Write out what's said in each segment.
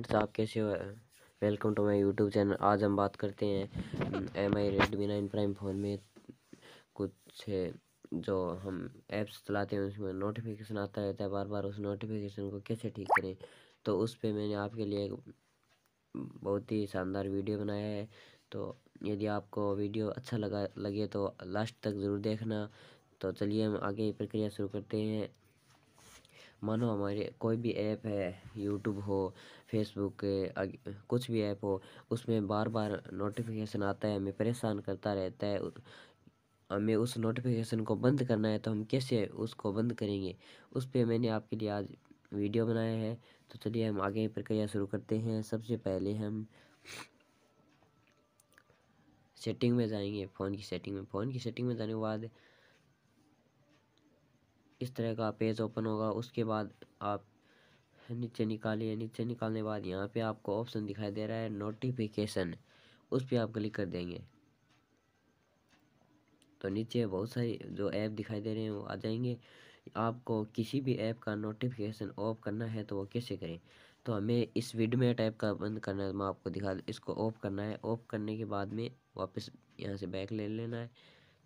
friends आप कैसे हो welcome to my YouTube channel आज हम बात करते हैं Mi Redmi nine prime phone में कुछ जो हम ऐप्स चलाते हैं उसमें नोटिफिकेशन आता रहता है बार बार उस नोटिफिकेशन को कैसे ठीक करें तो उस पर मैंने आपके लिए एक बहुत ही शानदार वीडियो बनाया है तो यदि आपको वीडियो अच्छा लगा लगे तो लास्ट तक ज़रूर देखना तो चलिए हम आगे प्रक्रिया शुरू करते हैं मानो हमारे कोई भी ऐप है यूट्यूब हो फेसबुक कुछ भी ऐप हो उसमें बार बार नोटिफिकेशन आता है हमें परेशान करता रहता है हमें उस नोटिफिकेशन को बंद करना है तो हम कैसे उसको बंद करेंगे उस पर मैंने आपके लिए आज वीडियो बनाया है तो चलिए हम आगे प्रक्रिया शुरू करते हैं सबसे पहले हम सेटिंग में जाएंगे फ़ोन की सेटिंग में फ़ोन की सेटिंग में जाने के बाद इस तरह का पेज ओपन होगा उसके बाद आप नीचे निकालिए नीचे निकालने के बाद यहाँ पे आपको ऑप्शन दिखाई दे रहा है नोटिफिकेशन उस पर आप क्लिक कर देंगे तो नीचे बहुत सारी जो ऐप दिखाई दे रहे हैं वो आ जाएंगे आपको किसी भी ऐप का नोटिफिकेशन ऑफ करना है तो वो कैसे करें तो हमें इस विडमेट ऐप का बंद करना है मैं आपको दिखा इसको ऑफ करना है ऑफ करने के बाद में वापस यहाँ से बैक ले लेना है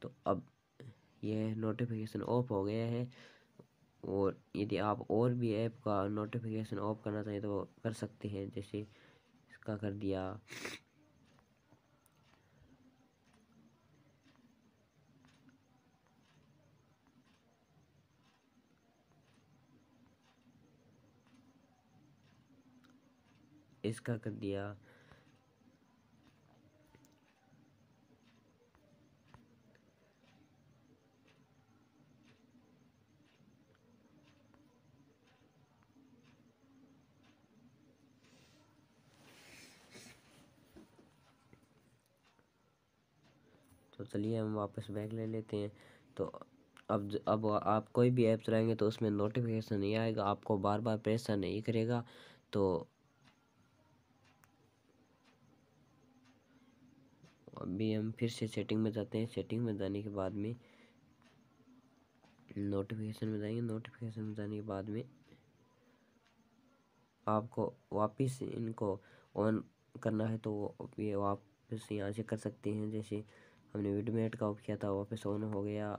तो अब ये नोटिफिकेशन ऑफ हो गया है और यदि आप और भी ऐप का नोटिफिकेशन ऑफ करना चाहें तो कर सकते हैं जैसे इसका कर दिया इसका कर दिया तो चलिए हम वापस बैग ले लेते हैं तो अब अब आप कोई भी ऐप चलाएंगे तो उसमें नोटिफिकेशन नहीं आएगा आपको बार बार पैसा नहीं करेगा तो अभी हम फिर से सेटिंग में जाते हैं सेटिंग में जाने के बाद में नोटिफिकेशन में जाएंगे नोटिफिकेशन में जाने के बाद में आपको वापस इनको ऑन करना है तो ये वापस यहाँ से कर सकते हैं जैसे हमने विडमेट का ऑफ किया था वापस ऑन हो गया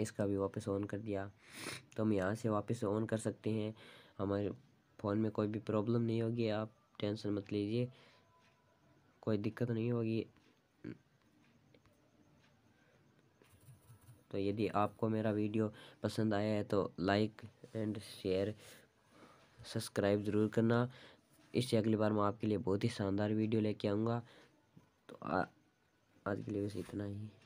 इसका भी वापस ऑन कर दिया तो हम यहाँ से वापस ऑन कर सकते हैं हमारे फ़ोन में कोई भी प्रॉब्लम नहीं होगी आप टेंशन मत लीजिए कोई दिक्कत नहीं होगी तो यदि आपको मेरा वीडियो पसंद आया है तो लाइक एंड शेयर सब्सक्राइब ज़रूर करना इससे अगली बार मैं आपके लिए बहुत ही शानदार वीडियो लेके आऊँगा तो आ, आज के लिए बस इतना ही